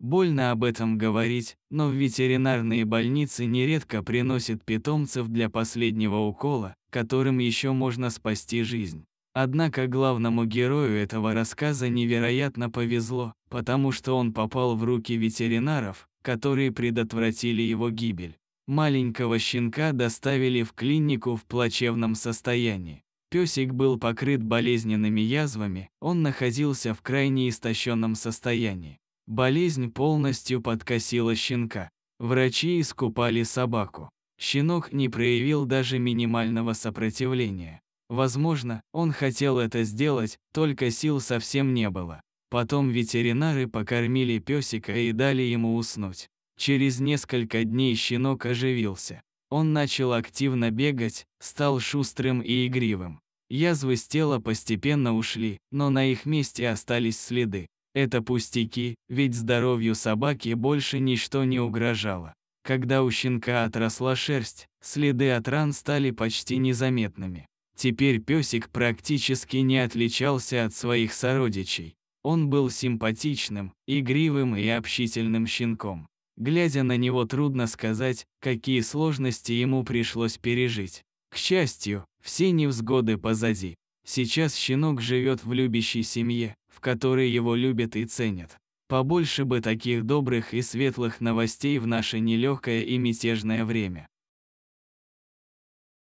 Больно об этом говорить, но в ветеринарные больницы нередко приносят питомцев для последнего укола, которым еще можно спасти жизнь. Однако главному герою этого рассказа невероятно повезло, потому что он попал в руки ветеринаров, которые предотвратили его гибель. Маленького щенка доставили в клинику в плачевном состоянии. Песик был покрыт болезненными язвами, он находился в крайне истощенном состоянии. Болезнь полностью подкосила щенка. Врачи искупали собаку. Щенок не проявил даже минимального сопротивления. Возможно, он хотел это сделать, только сил совсем не было. Потом ветеринары покормили песика и дали ему уснуть. Через несколько дней щенок оживился. Он начал активно бегать, стал шустрым и игривым. Язвы с тела постепенно ушли, но на их месте остались следы. Это пустяки, ведь здоровью собаки больше ничто не угрожало. Когда у щенка отросла шерсть, следы от ран стали почти незаметными. Теперь песик практически не отличался от своих сородичей. Он был симпатичным, игривым и общительным щенком. Глядя на него, трудно сказать, какие сложности ему пришлось пережить. К счастью, все невзгоды позади. Сейчас щенок живет в любящей семье, в которой его любят и ценят. Побольше бы таких добрых и светлых новостей в наше нелегкое и мятежное время.